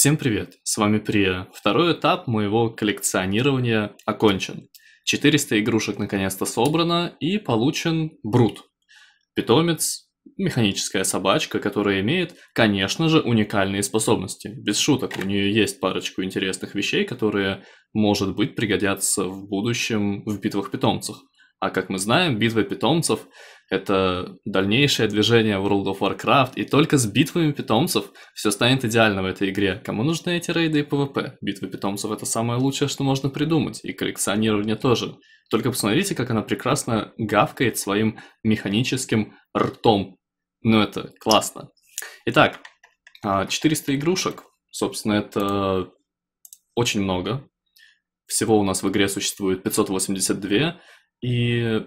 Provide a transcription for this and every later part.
Всем привет, с вами Прия. Второй этап моего коллекционирования окончен. 400 игрушек наконец-то собрано и получен Брут. Питомец, механическая собачка, которая имеет, конечно же, уникальные способности. Без шуток, у нее есть парочку интересных вещей, которые, может быть, пригодятся в будущем в битвах питомцах. А как мы знаем, битва питомцев — это дальнейшее движение в World of Warcraft, и только с битвами питомцев все станет идеально в этой игре. Кому нужны эти рейды и ПВП? Битвы питомцев — это самое лучшее, что можно придумать, и коллекционирование тоже. Только посмотрите, как она прекрасно гавкает своим механическим ртом. Ну, это классно. Итак, 400 а, игрушек. Собственно, это очень много. Всего у нас в игре существует 582 и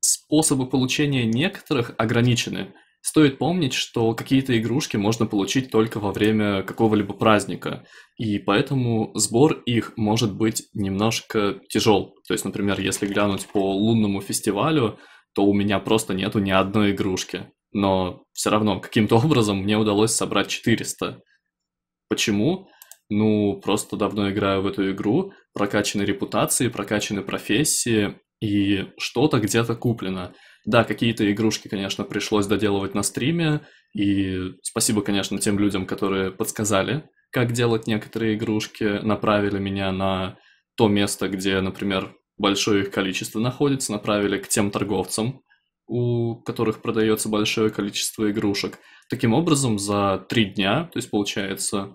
способы получения некоторых ограничены. Стоит помнить, что какие-то игрушки можно получить только во время какого-либо праздника, и поэтому сбор их может быть немножко тяжел. То есть, например, если глянуть по лунному фестивалю, то у меня просто нету ни одной игрушки. Но все равно каким-то образом мне удалось собрать 400. Почему? Ну, просто давно играю в эту игру, прокачаны репутации, прокачаны профессии, и что-то где-то куплено. Да, какие-то игрушки, конечно, пришлось доделывать на стриме, и спасибо, конечно, тем людям, которые подсказали, как делать некоторые игрушки, направили меня на то место, где, например, большое их количество находится, направили к тем торговцам, у которых продается большое количество игрушек. Таким образом, за три дня, то есть получается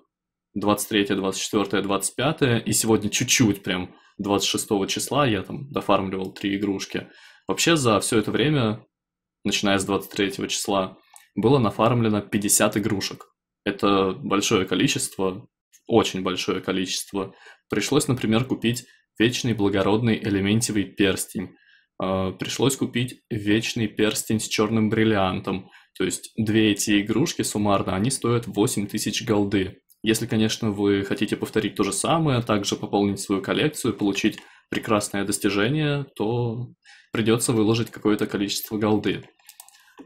23, 24, 25, и сегодня чуть-чуть прям 26 числа я там дофармливал три игрушки. Вообще за все это время, начиная с 23 числа, было нафармлено 50 игрушек. Это большое количество, очень большое количество. Пришлось, например, купить вечный благородный элементивый перстень. А, пришлось купить вечный перстень с черным бриллиантом. То есть две эти игрушки суммарно, они стоят 8000 голды. Если, конечно, вы хотите повторить то же самое, а также пополнить свою коллекцию, получить прекрасное достижение, то придется выложить какое-то количество голды.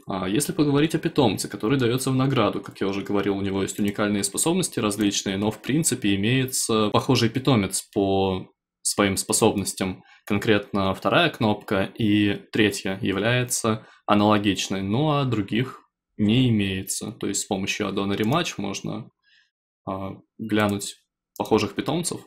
А если поговорить о питомце, который дается в награду, как я уже говорил, у него есть уникальные способности различные, но в принципе имеется похожий питомец по своим способностям. Конкретно вторая кнопка и третья является аналогичной, ну а других не имеется. То есть с помощью аддона Rematch можно а, глянуть похожих питомцев.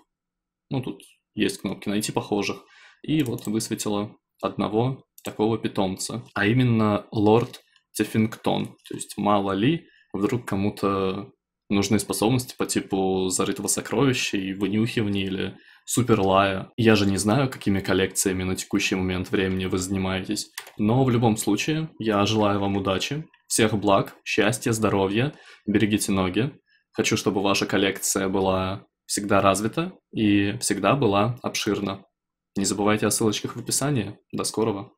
Ну, тут есть кнопки «Найти похожих». И вот высветила одного такого питомца, а именно лорд Тефингтон. То есть мало ли, вдруг кому-то нужны способности по типу зарытого сокровища и вынюхивания или суперлая. Я же не знаю, какими коллекциями на текущий момент времени вы занимаетесь, но в любом случае я желаю вам удачи, всех благ, счастья, здоровья, берегите ноги, Хочу, чтобы ваша коллекция была всегда развита и всегда была обширна. Не забывайте о ссылочках в описании. До скорого!